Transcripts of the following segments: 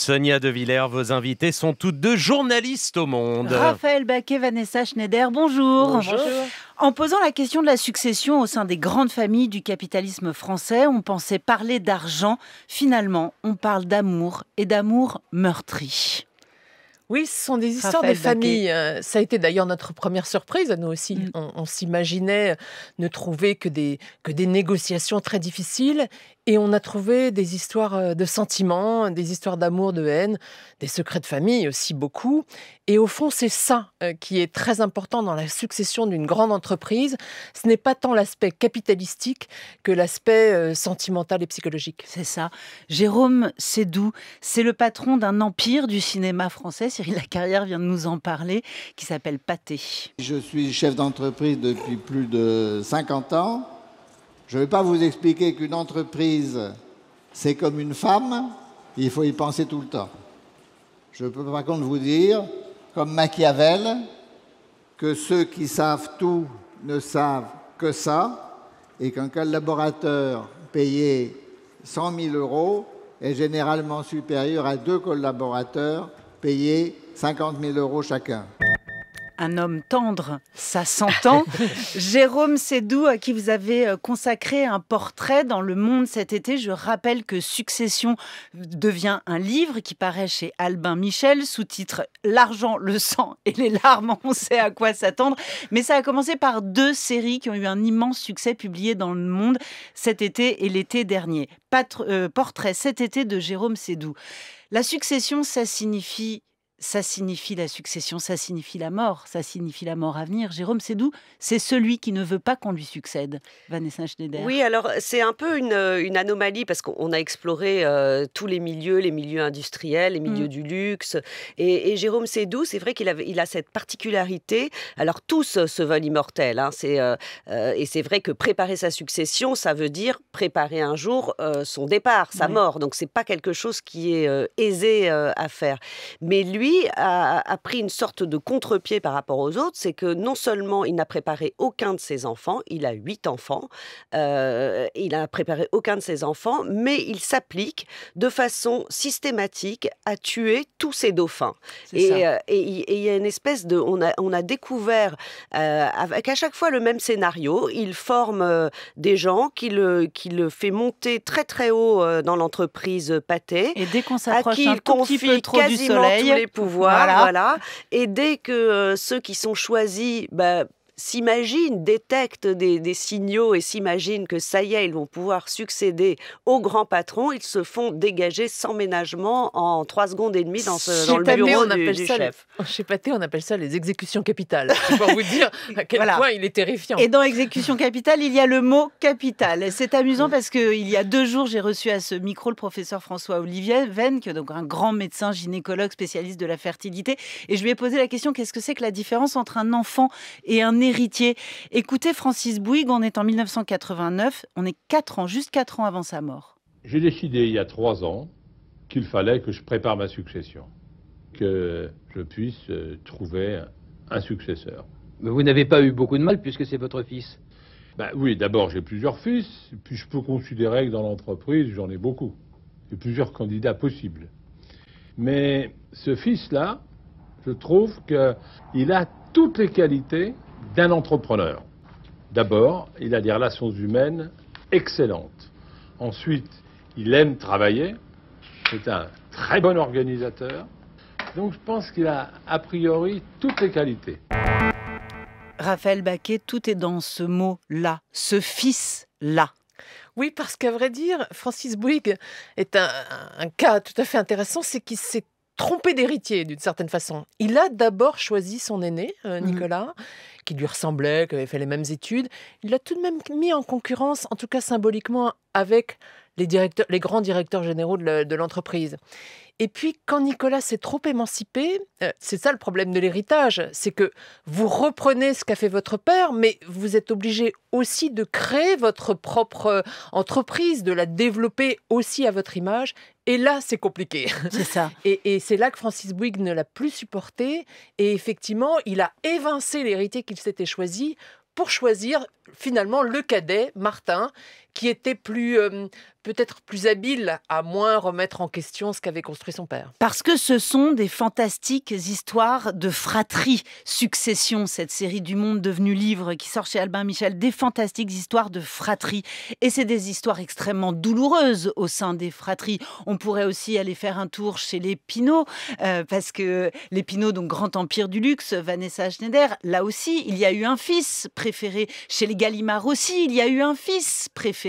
Sonia De Villers, vos invités sont toutes deux journalistes au monde. Raphaël Baquet, Vanessa Schneider, bonjour. bonjour. En posant la question de la succession au sein des grandes familles du capitalisme français, on pensait parler d'argent. Finalement, on parle d'amour et d'amour meurtri. Oui, ce sont des histoires de des familles. Euh, ça a été d'ailleurs notre première surprise à nous aussi. Mm. On, s'imaginait ne trouver que des, que des négociations très difficiles et on a trouvé des histoires euh, de sentiments, des histoires d'amour, de haine, des secrets de famille aussi beaucoup. Et au fond, c'est ça euh, qui est très important dans la succession d'une grande entreprise. Ce n'est pas tant l'aspect capitalistique que l'aspect sentimental et psychologique. C'est ça. Jérôme Sédou, c'est le patron d'un empire du cinéma français la carrière vient de nous en parler, qui s'appelle Pâté. Je suis chef d'entreprise depuis plus de 50 ans. Je ne vais pas vous expliquer qu'une entreprise, c'est comme une femme, il faut y penser tout le temps. Je peux par contre vous dire, comme Machiavel, que ceux qui savent tout ne savent que ça, et qu'un collaborateur payé 100 000 euros est généralement supérieur à deux collaborateurs payer 50 000 euros chacun un homme tendre, ça s'entend. Jérôme Sédou, à qui vous avez euh, consacré un portrait dans Le Monde cet été. Je rappelle que Succession devient un livre qui paraît chez Albin Michel, sous-titre L'argent, le sang et les larmes. On sait à quoi s'attendre. Mais ça a commencé par deux séries qui ont eu un immense succès publiées dans Le Monde cet été et l'été dernier. Euh, portrait cet été de Jérôme Sédoux. La succession, ça signifie ça signifie la succession, ça signifie la mort, ça signifie la mort à venir. Jérôme Sédou, c'est celui qui ne veut pas qu'on lui succède, Vanessa Schneider. Oui, alors c'est un peu une, anomalie parce qu'on a exploré euh, tous les milieux, les milieux industriels, les milieux mm. du luxe. Et, Jérôme Sédou, c'est vrai qu'il il a cette particularité. Alors tous euh, se veulent immortels. Hein. Euh, et c'est vrai que préparer sa succession, ça veut dire préparer un jour son départ, sa mort. Donc c'est pas quelque chose qui est aisé à faire. Mais lui, a, pris une sorte de contre-pied par rapport aux autres, c'est que non seulement il n'a préparé aucun de ses enfants, il a huit enfants, euh, il n'a préparé aucun de ses enfants, mais il s'applique de façon systématique à tuer tous ses dauphins. Euh, et il y a une espèce de, on a, on a découvert qu'à euh, avec à chaque fois le même scénario, il forme des gens qui le, qui le fait monter très très haut dans l'entreprise Pâté, et dès qu'on s'approche un confie petit du soleil, tous les voilà. Et dès que euh, ceux qui sont choisis bah, s'imaginent, détectent des, signaux et s'imaginent que ça y est, ils vont pouvoir succéder au grand patron, ils se font dégager sans ménagement en trois secondes et demie dans, ce, le bureau on appelle ça chef. Les, chez Pathé, on appelle ça les exécutions capitales. Je vous dire à quel point il est terrifiant. Et dans exécution capitale, il y a le mot capital. C'est amusant parce qu'il y a deux jours, j'ai reçu à ce micro le professeur François Olivier Venn, qui donc un grand médecin gynécologue spécialiste de la fertilité, et je lui ai posé la question qu'est-ce que c'est que la différence entre un enfant et un héritier. Écoutez Francis Bouygues, on est en 1989, on est 4 ans, juste quatre ans avant sa mort. J'ai décidé il y a 3 ans qu'il fallait que je prépare ma succession, que je puisse euh, trouver un successeur. Mais vous n'avez pas eu beaucoup de mal puisque c'est votre fils. Ben oui, d'abord j'ai plusieurs fils, puis je peux considérer que dans l'entreprise j'en ai beaucoup. J'ai plusieurs candidats possibles. Mais ce fils-là, je trouve qu'il a toutes les qualités d'un entrepreneur. D'abord, il a des relations humaines excellentes. Ensuite, il aime travailler. C'est un très bon organisateur. Donc je pense qu'il a a priori toutes les qualités. Raphaël Baquet, tout est dans ce mot-là, ce fils-là. Oui, parce qu'à vrai dire, Francis Bouygues est un, cas tout à fait intéressant, c'est qu'il s'est trompé d'héritier d'une certaine façon. Il a d'abord choisi son aîné, euh, mhm. Nicolas, qui lui ressemblait, qui avait fait les mêmes études. Il l'a tout de même mis en concurrence, en tout cas symboliquement, avec les, directeurs, les grands directeurs généraux de l'entreprise. Et puis, quand Nicolas s'est trop émancipé, euh, c'est ça le problème de l'héritage, c'est que vous reprenez ce qu'a fait votre père, mais vous êtes obligé aussi de créer votre propre euh, entreprise, de la développer aussi à votre image. Et là, c'est compliqué. C'est ça. Et, et c'est là que Francis Bouygues ne l'a plus supporté. Et effectivement, il a évincé l'héritier qu'il s'était choisi pour choisir finalement le cadet, Martin, qui était plus euh, peut-être plus habile à moins remettre en question ce qu'avait construit son père. Parce que ce sont des fantastiques histoires de fratrie, Succession, cette série du monde devenu livre qui sort chez Albin Michel, des fantastiques histoires de fratrie. Et c'est des histoires extrêmement douloureuses au sein des fratries. On pourrait aussi aller faire un tour chez les Pinot, euh, parce que les Pinot, donc grand empire du luxe, Vanessa Schneider, là aussi, il y a eu un fils préféré. Chez les Gallimard aussi, il y a eu un fils préféré.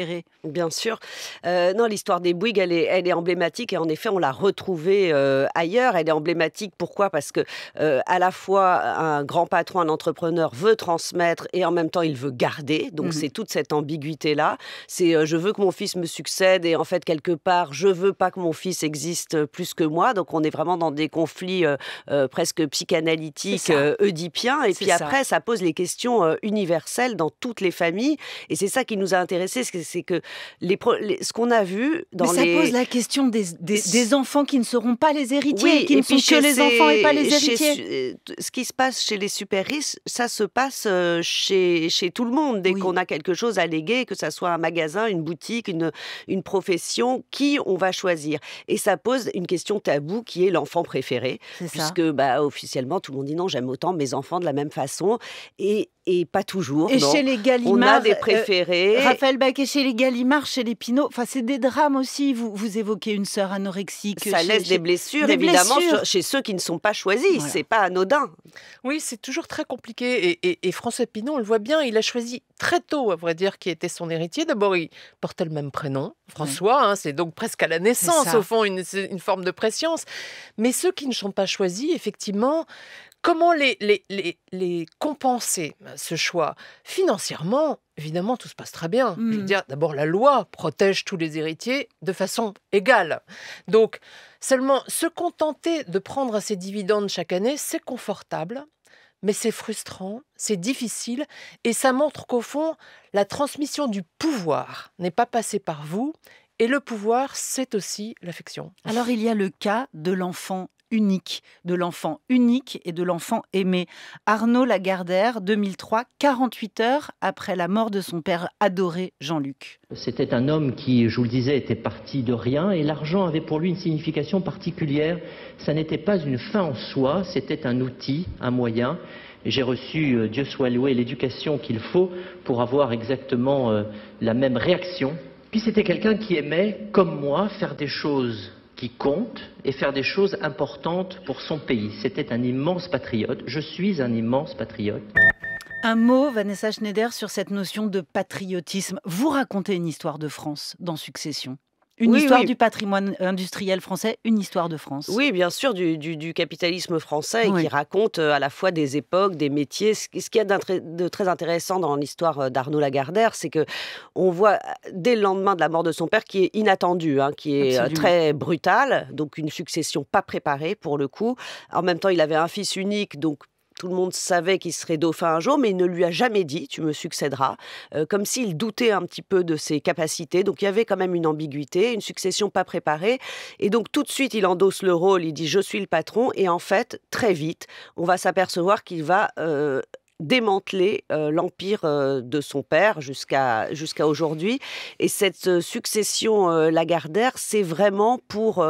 Bien sûr. Euh, non, l'histoire des Bouygues, elle est, elle est emblématique et en effet, on l'a retrouvée euh, ailleurs. Elle est emblématique. Pourquoi Parce que euh, à la fois un grand patron, un entrepreneur veut transmettre et en même temps il veut garder. Donc mmh c'est toute cette ambiguïté là. C'est je veux que mon fils me succède et en fait quelque part je veux pas que mon fils existe plus que moi. Donc on est vraiment dans des conflits presque psychanalytiques, oedipiens. Et puis après, ça pose les questions universelles dans toutes les familles. Et c'est ça qui nous a intéressés c'est que les, ce qu'on a vu dans Mais ça pose la question des, enfants qui ne seront pas les héritiers, qui ne sont que les enfants et pas les héritiers. ce qui se passe chez les super riches, ça se passe euh, chez, chez tout le monde. Dès qu'on a quelque chose à léguer, que ça soit un magasin, une boutique, une, une profession, qui on va choisir. Et ça pose une question taboue qui est l'enfant préféré, puisque bah, officiellement tout le monde dit non, j'aime autant mes enfants de la même façon. Et et pas toujours. Et chez les Gallimard, on a des euh, préférés. Raphaël Bach et chez les Gallimard, chez les Pinot, enfin c'est des drames aussi. Vous, vous évoquez une sœur anorexique. Ça laisse des blessures évidemment chez ceux qui ne sont pas choisis. C'est pas anodin. Oui, c'est toujours très compliqué. Et, François Pinot, on le voit bien, il a choisi très tôt, à vrai dire, qui était son héritier. D'abord, il portait le même prénom, François. Hein, c'est donc presque à la naissance au fond une, une forme de prescience. Mais ceux qui ne sont pas choisis, effectivement, Comment les, compenser, ce choix Financièrement, évidemment, tout se passe très bien. Je veux hmm. dire, d'abord, la loi protège tous les héritiers de façon égale. Donc, seulement se contenter de prendre ses dividendes chaque année, c'est confortable, mais c'est frustrant, c'est difficile, et ça montre qu'au fond, la transmission du pouvoir n'est pas passée par vous, et le pouvoir, c'est aussi l'affection. Alors il y a le cas de l'enfant unique, de l'enfant unique et de l'enfant aimé. Arnaud Lagardère, 2003, 48 heures après la mort de son père adoré, Jean-Luc. C'était un homme qui, je vous le disais, était parti de rien et l'argent avait pour lui une signification particulière. Ça n'était pas une fin en soi, c'était un outil, un moyen. J'ai reçu, euh, Dieu soit loué, l'éducation qu'il faut pour avoir exactement euh, la même réaction. Puis c'était quelqu'un qui aimait, comme moi, faire des choses qui compte et faire des choses importantes pour son pays. C'était un immense patriote. Je suis un immense patriote. Un mot, Vanessa Schneider, sur cette notion de patriotisme. Vous racontez une histoire de France dans Succession. Une histoire du patrimoine industriel français, une histoire de France. Oui, bien sûr, du, capitalisme français qui raconte euh, à la fois des époques, des métiers. Ce, qui qu'il y a de très intéressant dans l'histoire euh, d'Arnaud Lagardère, c'est que on voit dès le lendemain de la mort de son père, qui est inattendu, hein, qui est euh, très brutal, donc une succession pas préparée pour le coup. En même temps, il avait un fils unique, donc tout le monde savait qu'il serait dauphin un jour, mais il ne lui a jamais dit tu me succéderas, euh, comme s'il doutait un petit peu de ses capacités. Donc il y avait quand même une ambiguïté, une succession pas préparée. Et donc tout de suite, il endosse le rôle, il dit je suis le patron. Et en fait, très vite, on va s'apercevoir qu'il va euh, démanteler euh, l'empire euh, de son père jusqu'à jusqu'à aujourd'hui. Et cette euh, succession Lagardère, c'est vraiment pour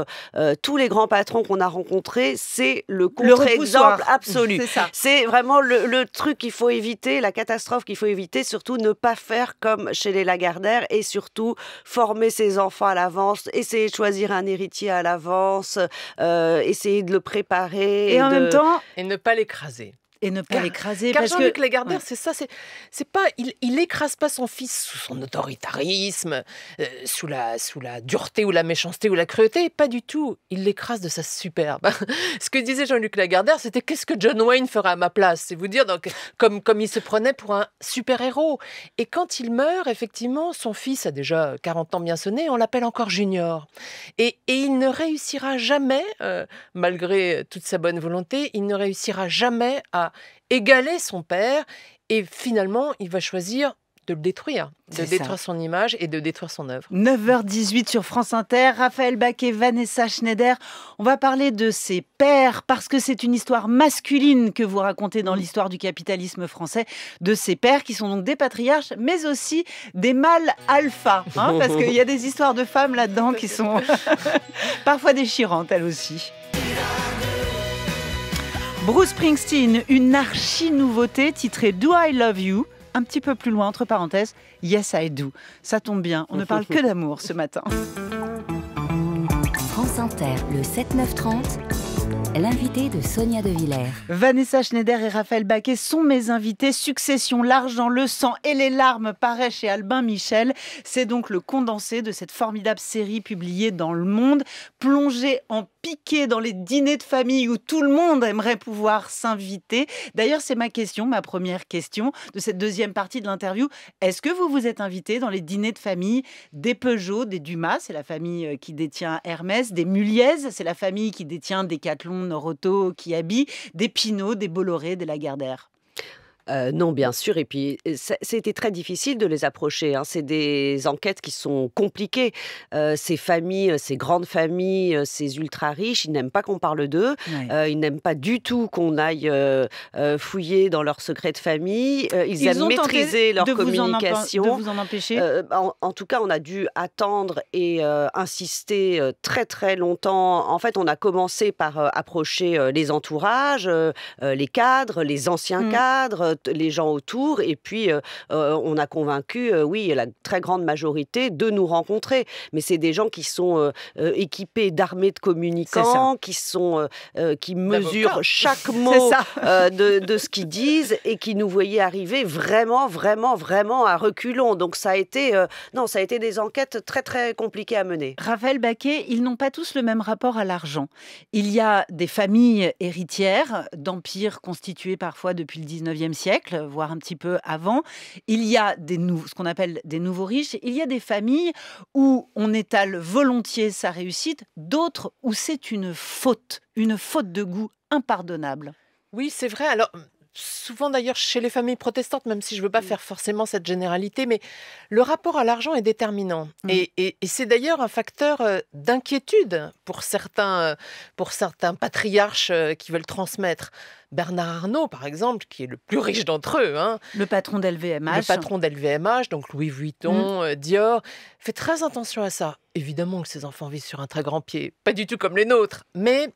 tous les grands patrons qu'on a rencontrés, c'est le contre-exemple absolu. C'est vraiment le, truc qu'il faut éviter, la catastrophe qu'il faut éviter, surtout ne pas faire comme chez les Lagardère et surtout former ses enfants à l'avance, essayer de choisir un héritier à l'avance, essayer de le préparer. Et, en même temps... Et ne pas l'écraser et ne pas l'écraser. Car, Jean-Luc Lagardère, c'est ça, c'est pas, il, il écrase pas son fils sous son autoritarisme, euh, sous, la, sous la dureté ou la méchanceté ou la cruauté, pas du tout. Il l'écrase de sa superbe. Ce que disait Jean-Luc Lagardère, c'était qu'est-ce que John Wayne fera à ma place C'est vous dire, donc, comme, comme il se prenait pour un super-héros. Et quand il meurt, effectivement, son fils a déjà 40 ans bien sonné, on l'appelle encore Junior. Et, il ne réussira jamais, euh, malgré toute sa bonne volonté, il ne réussira jamais à, égaler son père et finalement, il va choisir de le détruire, de détruire son image et de détruire son œuvre. 9h18 sur France Inter, Raphaël Baquet, Vanessa Schneider. On va parler de ses pères parce que c'est une histoire masculine que vous racontez dans mm. l'histoire du capitalisme français, de ses pères qui sont donc des patriarches, mais aussi des mâles alpha, hein, parce qu'il y a des histoires de femmes là-dedans qui sont parfois déchirantes elles aussi. Bruce Springsteen, une archi-nouveauté titrée Do I Love You un petit peu plus loin, entre parenthèses, Yes I Do. Ça tombe bien, on ne parle que d'amour ce matin. France Inter, le 7-9-30. L'invité de Sonia De Villers. Vanessa Schneider et Raphaël Baquet sont mes invités. Succession, l'argent, le sang et les larmes paraît chez Albin Michel. C'est donc le condensé de cette formidable série publiée dans Le Monde, plongée en piqué dans les dîners de famille où tout le monde aimerait pouvoir s'inviter D'ailleurs, c'est ma question, ma première question de cette deuxième partie de l'interview. Est-ce que vous vous êtes invité dans les dîners de famille des Peugeot, des Dumas, c'est la famille euh, qui détient Hermès, des Muliez, c'est la famille qui détient Decathlon, Noroto, Kiabi, des Pinot, des Bolloré, des Lagardère euh, non, bien sûr. Et puis, c'était très difficile de les approcher. Hein. C'est des enquêtes qui sont compliquées. Euh, ces familles, euh, ces grandes familles, ces ultra riches, ils n'aiment pas qu'on parle d'eux. ils n'aiment pas du tout qu'on aille fouiller dans leurs secrets de famille. ils, ils aiment maîtriser leur communication. Vous en de bah, en tout cas, on a dû attendre et insister très très longtemps. En fait, on a commencé par approcher les entourages, les cadres, les anciens mmh. cadres les gens autour. Et puis, on a convaincu, oui, la très grande majorité de nous rencontrer. Mais c'est des gens qui sont équipés d'armées de communicants, qui, sont, qui mesurent chaque mot de, de, ce qu'ils disent et qui nous voyaient arriver vraiment, vraiment, vraiment à reculons. Donc, ça a été, non, ça a été des enquêtes très, très compliquées à mener. Raphaël Baquet, ils n'ont pas tous le même rapport à l'argent. Il y a des familles héritières d'empires constitués parfois depuis le 19e siècle siècle, voire un petit peu avant, il y a des ce qu'on appelle des nouveaux riches, il y a des familles où on étale volontiers sa réussite, d'autres où c'est une faute, une faute de goût impardonnable. Oui, c'est vrai. Alors, souvent d'ailleurs chez les familles protestantes, même si je ne veux pas mm. faire forcément cette généralité, mais le rapport à l'argent est déterminant. Mm. Et, c'est d'ailleurs un facteur euh, d'inquiétude pour certains, euh, pour certains patriarches euh, qui veulent transmettre. Bernard Arnault, par exemple, qui est le plus riche d'entre eux. Hein, le patron d'LVMH. Le patron d'LVMH, donc Louis Vuitton, mm. Dior, fait très attention à ça. Évidemment que ses enfants vivent sur un très grand pied, pas du tout comme les nôtres, mais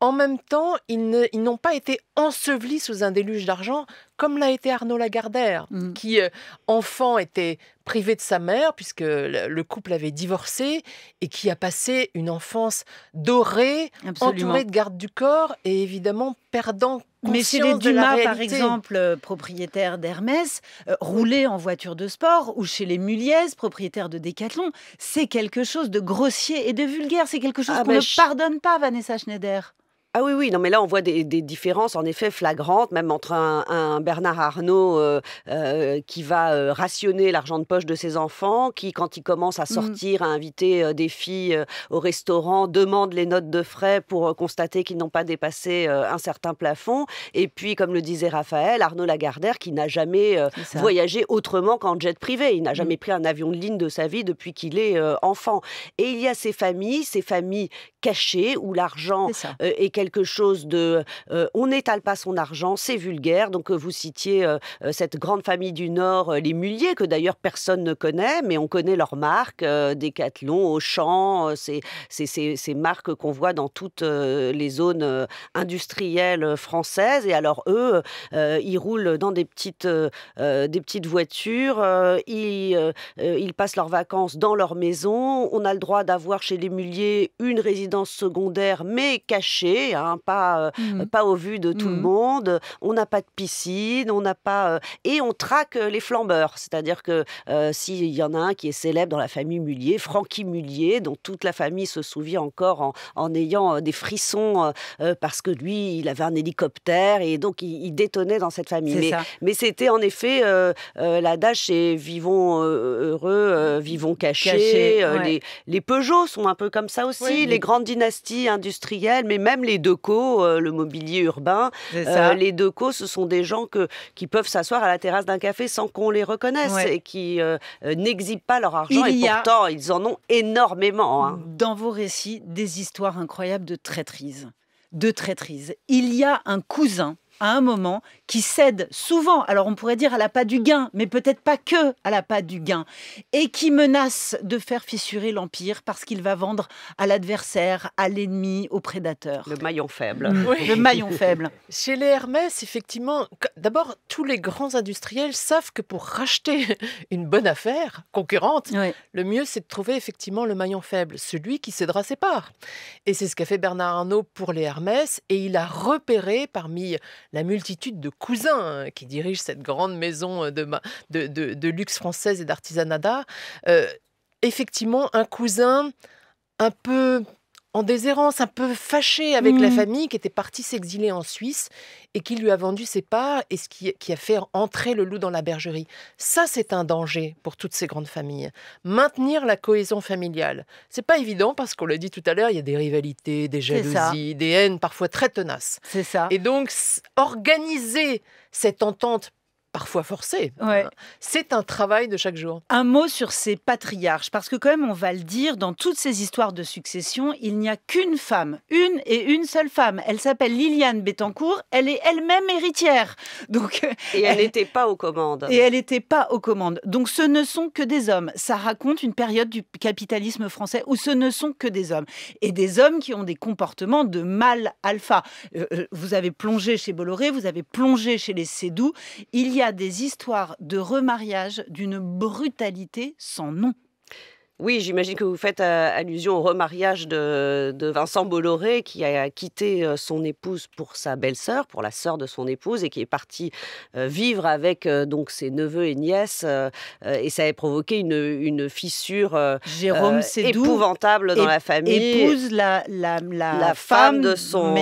en même temps, ils n'ont pas été ensevelis sous un déluge d'argent comme l'a été Arnaud Lagardère, mm. qui, euh, enfant, était privé de sa mère, puisque le couple avait divorcé, et qui a passé une enfance dorée, entourée de garde du corps, et évidemment perdant mais chez les Dumas, par exemple, euh, propriétaire d'Hermès, euh, roulé en voiture de sport, ou chez les Muliez, propriétaire de Décathlon, c'est quelque chose de grossier et de vulgaire. C'est quelque chose ah qu'on ben ne pardonne pas, Vanessa Schneider. Ah oui, oui, non, mais là, on voit des, différences, en effet, flagrantes, même entre un, Bernard Arnault euh, euh, qui va euh, rationner l'argent de poche de ses enfants, qui, quand il commence à mm. sortir, à inviter des filles au restaurant, demande les notes de frais pour constater qu'ils n'ont pas dépassé un certain plafond. Et puis, comme le disait Raphaël, Arnaud Lagardère, qui n'a jamais voyagé autrement qu'en jet privé. Il n'a mm. jamais pris un avion de ligne de sa vie depuis qu'il est enfant. Et il y a ces familles, ces familles cachées, où l'argent est, quelque chose de euh, on n'étale pas son argent, c'est vulgaire. Donc euh, vous citiez euh, cette grande famille du Nord, les Muliers, que d'ailleurs personne ne connaît, mais on connaît leurs marques, Decathlon, Auchan, c'est ces marques qu'on voit dans toutes les zones industrielles françaises. Et alors eux, ils roulent dans des petites, des petites voitures, ils, ils passent leurs vacances dans leur maison. On a le droit d'avoir chez les Muliers une résidence secondaire, mais cachée, Hein, pas, euh, mmh. pas au vu de tout le mmh. monde. On n'a pas de piscine, on n'a pas. Euh, et on traque euh, les flambeurs. C'est-à-dire que s'il y en a un qui est célèbre dans la famille Mullier, Francky Mullier, dont toute la famille se souvient encore en, ayant des frissons parce que lui, il avait un hélicoptère et donc il, détonnait dans cette famille. Mais, c'était en effet la dash et vivons heureux, vivons cachés. les, les Peugeot sont un peu comme ça aussi, les grandes dynasties industrielles, mais même les deco euh, le mobilier urbain. Euh, les deco ce sont des gens que, qui peuvent s'asseoir à la terrasse d'un café sans qu'on les reconnaisse et qui euh, n'exhibent pas leur argent. et pourtant, ils en ont énormément. Hein. Dans vos récits, des histoires incroyables de traîtrise. De traîtrise. Il y a un cousin à un moment, qui cède souvent, alors on pourrait dire à la pas du gain, mais peut-être pas que à la pas du gain, et qui menace de faire fissurer l'Empire parce qu'il va vendre à l'adversaire, à l'ennemi, au prédateur. Le maillon faible. Mm. Le maillon faible. Chez les Hermès, effectivement, d'abord, tous les grands industriels savent que pour racheter une bonne affaire concurrente, le mieux c'est de trouver effectivement le maillon faible, celui qui cédera ses parts. Et c'est ce qu'a fait Bernard Arnault pour les Hermès, et il a repéré parmi la multitude de cousins hein, qui dirigent cette grande maison euh, de, de, luxe française et d'artisanat euh, effectivement, un cousin un peu en déshérence, un peu fâché avec la mmh. famille qui était partie s'exiler en Suisse et qui lui a vendu ses parts et ce qui, qui a fait entrer le loup dans la bergerie. Ça, c'est un danger pour toutes ces grandes familles. Maintenir la cohésion familiale, c'est pas évident parce qu'on l'a dit tout à l'heure, il y a des rivalités, des jalousies, des haines parfois très tenaces. C'est ça. Et donc organiser cette entente parfois forcé. Hein. Ouais. C'est un travail de chaque jour. Un mot sur ces patriarches, parce que quand même, on va le dire, dans toutes ces histoires de succession, il n'y a qu'une femme, une et une seule femme. Elle s'appelle Liliane Bettencourt, elle est elle-même héritière. Donc, et elle n'était pas aux commandes. Et elle n'était pas aux commandes. Donc ce ne sont que des hommes. Ça raconte une période du capitalisme français où ce ne sont que des hommes. Et des hommes qui ont des comportements de mâle alpha. Euh, euh, vous avez plongé chez Bolloré, vous avez plongé chez les Sédoux. Il y a des histoires de remariage d'une brutalité sans nom. Oui, j'imagine que vous faites euh, allusion au remariage de, Vincent Bolloré qui a quitté euh, son épouse pour sa belle-sœur, pour la sœur de son épouse, et qui est parti euh, vivre avec donc ses neveux et nièces. et ça a provoqué une, fissure Jérôme épouvantable dans la famille. Épouse la, femme, de son,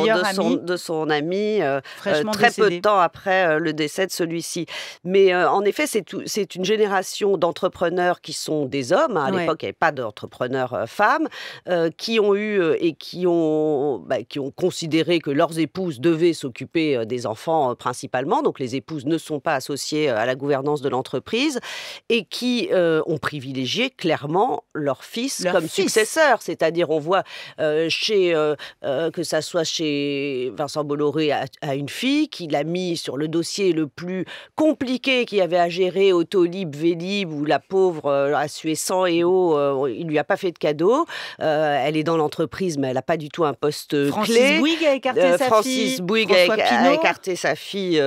ami, très peu de temps après le décès de celui-ci. Mais en effet, c'est une génération d'entrepreneurs qui sont des hommes. À l'époque, n'y avait pas d'entrepreneurs euh, femmes, euh, qui ont eu euh, et qui ont, bah, qui ont considéré que leurs épouses devaient s'occuper des enfants principalement. Donc les épouses ne sont pas associées à la gouvernance de l'entreprise et qui ont privilégié clairement leur fils comme successeurs. successeur. C'est-à-dire, on voit chez, que ça soit chez Vincent Bolloré à, une fille qu'il a mis sur le dossier le plus compliqué qu'il y avait à gérer, Autolib, Vélib, ou la pauvre a sué sang et eau euh, il lui a pas fait de cadeau. Euh, elle est dans l'entreprise, mais elle n'a pas du tout un poste Francis Bouygues a écarté euh, sa fille. Bouygues a, écarté sa fille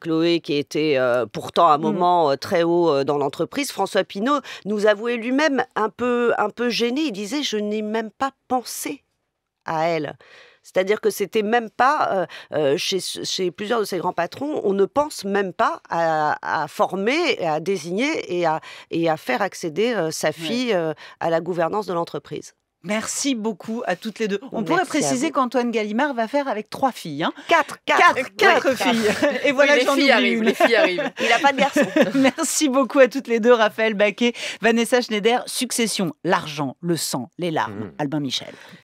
Chloé, qui était pourtant à un mm-hmm. moment très haut dans l'entreprise. François Pinault nous avouait lui-même un peu, un peu gêné. Il disait Je n'ai même pas pensé à elle. C'est-à-dire que c'était même pas, euh, euh, chez, chez, plusieurs de ses grands patrons, on ne pense même pas à, former, à désigner et à, et à faire accéder euh, sa fille à la gouvernance de l'entreprise. Merci beaucoup à toutes les deux. On pourrait préciser qu'Antoine Gallimard va faire avec trois filles. Hein quatre, quatre, quatre, filles. Et voilà, les, filles arrivent, les filles arrivent. Il n'a pas de garçon. Merci beaucoup à toutes les deux, Raphaël Baquet, Vanessa Schneider. Succession, l'argent, le sang, les larmes. Mmh. Michel.